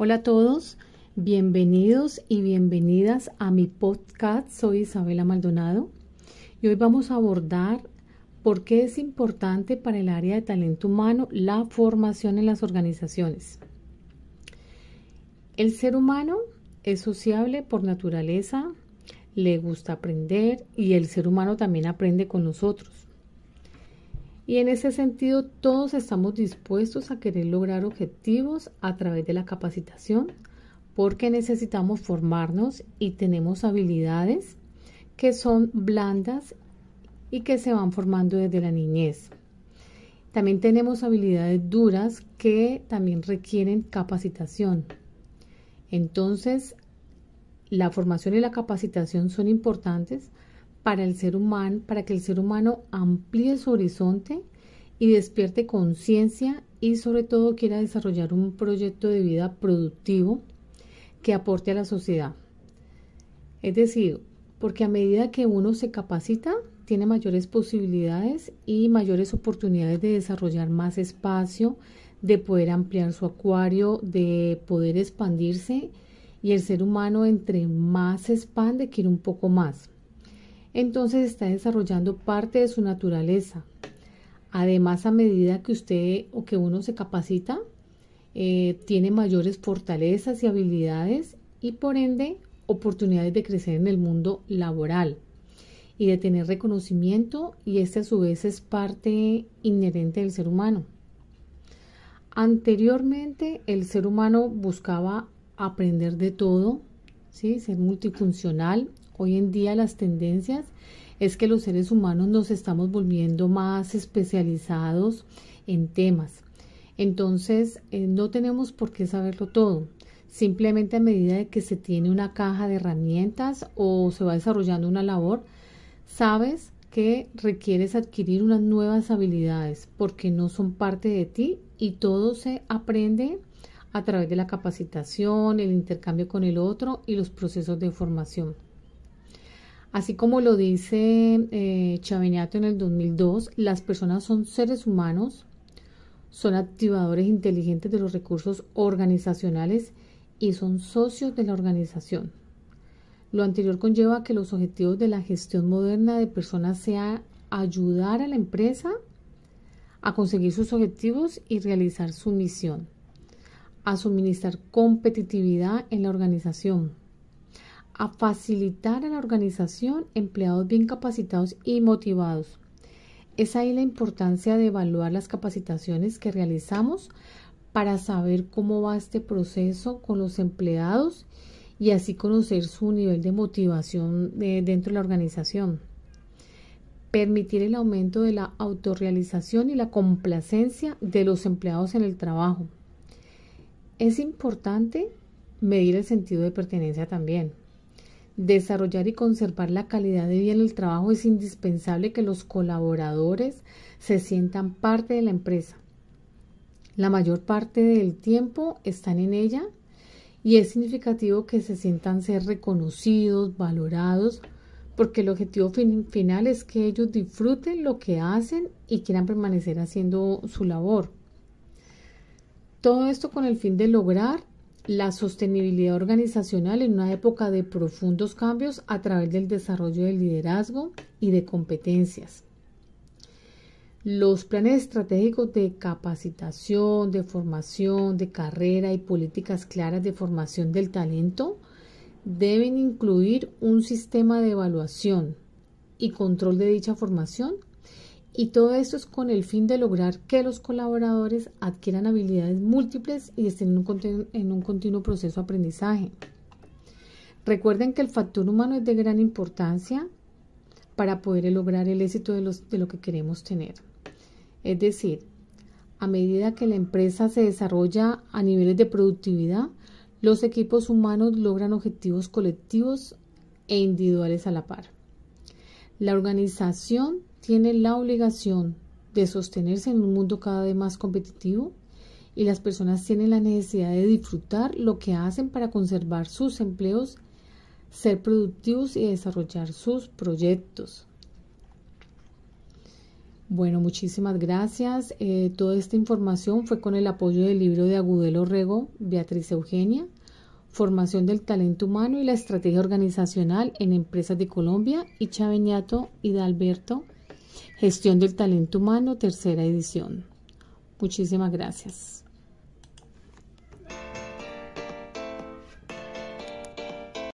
Hola a todos, bienvenidos y bienvenidas a mi podcast. Soy Isabela Maldonado y hoy vamos a abordar por qué es importante para el área de talento humano la formación en las organizaciones. El ser humano es sociable por naturaleza, le gusta aprender y el ser humano también aprende con nosotros. Y en ese sentido, todos estamos dispuestos a querer lograr objetivos a través de la capacitación porque necesitamos formarnos y tenemos habilidades que son blandas y que se van formando desde la niñez. También tenemos habilidades duras que también requieren capacitación. Entonces, la formación y la capacitación son importantes para el ser humano, para que el ser humano amplíe su horizonte y despierte conciencia y sobre todo quiera desarrollar un proyecto de vida productivo que aporte a la sociedad. Es decir, porque a medida que uno se capacita, tiene mayores posibilidades y mayores oportunidades de desarrollar más espacio, de poder ampliar su acuario, de poder expandirse y el ser humano entre más se expande quiere un poco más entonces está desarrollando parte de su naturaleza. Además, a medida que usted o que uno se capacita, eh, tiene mayores fortalezas y habilidades y por ende oportunidades de crecer en el mundo laboral y de tener reconocimiento y este a su vez es parte inherente del ser humano. Anteriormente el ser humano buscaba aprender de todo, ¿sí? ser multifuncional Hoy en día las tendencias es que los seres humanos nos estamos volviendo más especializados en temas. Entonces, eh, no tenemos por qué saberlo todo. Simplemente a medida de que se tiene una caja de herramientas o se va desarrollando una labor, sabes que requieres adquirir unas nuevas habilidades porque no son parte de ti y todo se aprende a través de la capacitación, el intercambio con el otro y los procesos de formación. Así como lo dice eh, en el 2002, las personas son seres humanos, son activadores inteligentes de los recursos organizacionales y son socios de la organización. Lo anterior conlleva que los objetivos de la gestión moderna de personas sea ayudar a la empresa a conseguir sus objetivos y realizar su misión, a suministrar competitividad en la organización, a facilitar a la organización empleados bien capacitados y motivados. Es ahí la importancia de evaluar las capacitaciones que realizamos para saber cómo va este proceso con los empleados y así conocer su nivel de motivación eh, dentro de la organización. Permitir el aumento de la autorrealización y la complacencia de los empleados en el trabajo. Es importante medir el sentido de pertenencia también desarrollar y conservar la calidad de vida en el trabajo es indispensable que los colaboradores se sientan parte de la empresa. La mayor parte del tiempo están en ella y es significativo que se sientan ser reconocidos, valorados, porque el objetivo final es que ellos disfruten lo que hacen y quieran permanecer haciendo su labor. Todo esto con el fin de lograr la sostenibilidad organizacional en una época de profundos cambios a través del desarrollo del liderazgo y de competencias. Los planes estratégicos de capacitación, de formación, de carrera y políticas claras de formación del talento deben incluir un sistema de evaluación y control de dicha formación y todo esto es con el fin de lograr que los colaboradores adquieran habilidades múltiples y estén en un, continuo proceso de aprendizaje. Recuerden que el factor humano es de gran importancia para poder lograr el éxito de lo que queremos tener. Es decir, a medida que la empresa se desarrolla a niveles de productividad, los equipos humanos logran objetivos colectivos e individuales a la par. La organización tienen la obligación de sostenerse en un mundo cada vez más competitivo y las personas tienen la necesidad de disfrutar lo que hacen para conservar sus empleos, ser productivos y desarrollar sus proyectos. Bueno, muchísimas gracias. Eh, toda esta información fue con el apoyo del libro de Agudelo Rego, Beatriz Eugenia, Formación del Talento Humano y la Estrategia Organizacional en Empresas de Colombia y Chaveñato y de Alberto. Gestión del Talento Humano, tercera edición. Muchísimas gracias.